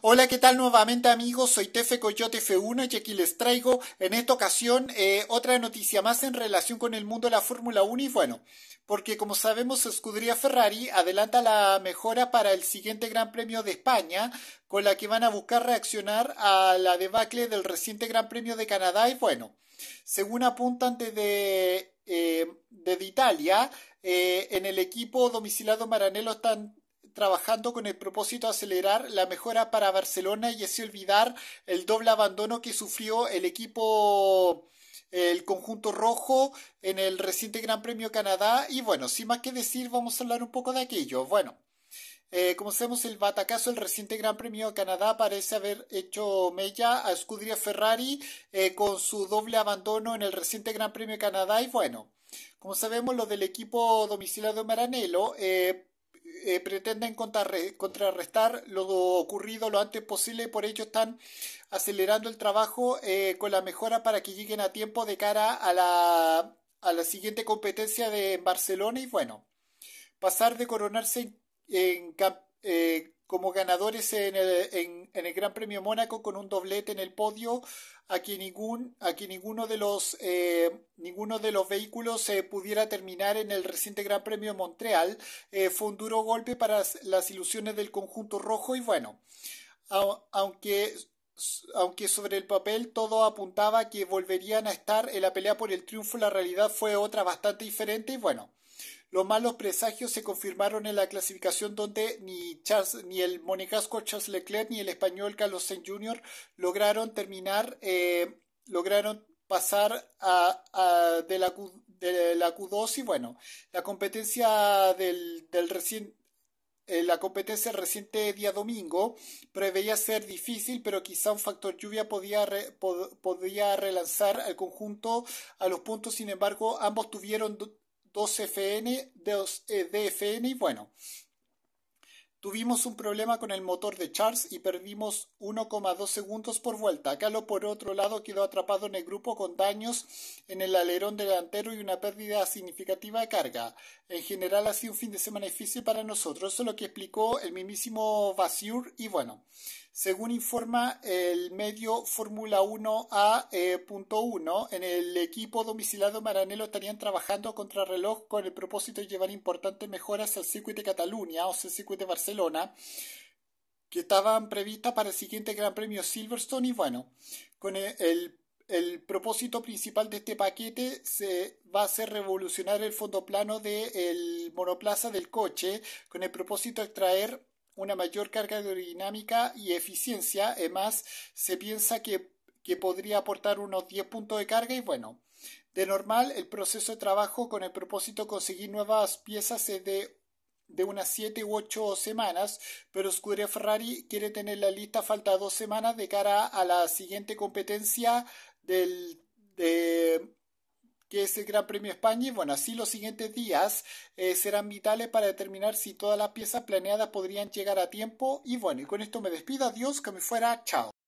Hola, ¿qué tal nuevamente amigos? Soy Tefe Coyote F1 y aquí les traigo en esta ocasión eh, otra noticia más en relación con el mundo de la Fórmula 1 y bueno, porque como sabemos escudería Ferrari adelanta la mejora para el siguiente Gran Premio de España con la que van a buscar reaccionar a la debacle del reciente Gran Premio de Canadá y bueno, según apuntan desde, eh, Italia, eh, en el equipo domicilado Maranello están trabajando con el propósito de acelerar la mejora para Barcelona y así olvidar el doble abandono que sufrió el equipo el conjunto rojo en el reciente Gran Premio Canadá y bueno, sin más que decir vamos a hablar un poco de aquello. Bueno, eh, como sabemos, el batacazo el reciente Gran Premio Canadá parece haber hecho mella a Scuderia Ferrari eh, con su doble abandono en el reciente Gran Premio Canadá. Y bueno, como sabemos, lo del equipo domiciliado de Maranello eh, eh, pretenden contrarrestar lo ocurrido lo antes posible, por ello están acelerando el trabajo eh, con la mejora para que lleguen a tiempo de cara a la, a la siguiente competencia de Barcelona y bueno, pasar de coronarse en, en eh, como ganadores en el, Gran Premio Mónaco con un doblete en el podio a ningún ninguno de los eh, ninguno de los vehículos se eh, pudiera terminar en el reciente Gran Premio de Montreal eh, fue un duro golpe para las, ilusiones del conjunto rojo y bueno aunque aunque sobre el papel todo apuntaba que volverían a estar en la pelea por el triunfo la realidad fue otra bastante diferente y bueno los malos presagios se confirmaron en la clasificación donde ni, Charles, ni el monegasco Charles Leclerc ni el español Carlos Sainz Jr. lograron terminar, eh, lograron pasar a, de, la Q, de 2 y bueno, la competencia del, del recién eh, la competencia reciente día domingo preveía ser difícil, pero quizá un factor lluvia podía, podía relanzar al conjunto a los puntos. Sin embargo, ambos tuvieron 2FN, 2DFN, eh, bueno. Tuvimos un problema con el motor de Charles y perdimos 1,2 segundos por vuelta. Calo, por otro lado, quedó atrapado en el grupo con daños en el alerón delantero y una pérdida significativa de carga. En general, ha sido un fin de semana difícil para nosotros. Eso es lo que explicó el mismísimo Basiur y bueno. Según informa el medio Fórmula 1A.1, eh, en el equipo domiciliado Maranello estarían trabajando contra reloj con el propósito de llevar importantes mejoras al circuito de Cataluña, o al el circuito de Barcelona, que estaban previstas para el siguiente Gran Premio Silverstone. Y bueno, con el, el, propósito principal de este paquete se va a ser revolucionar el fondo plano del monoplaza del coche, con el propósito de traer una mayor carga aerodinámica y eficiencia. Además, se piensa que, podría aportar unos 10 puntos de carga y bueno. De normal, el proceso de trabajo con el propósito de conseguir nuevas piezas es de, de unas 7 u 8 semanas, pero Scuderia Ferrari quiere tener la lista falta dos semanas de cara a la siguiente competencia del, de, que es el Gran Premio España y bueno, así los siguientes días eh, serán vitales para determinar si todas las piezas planeadas podrían llegar a tiempo y bueno, y con esto me despido, adiós, que me fuera, chao.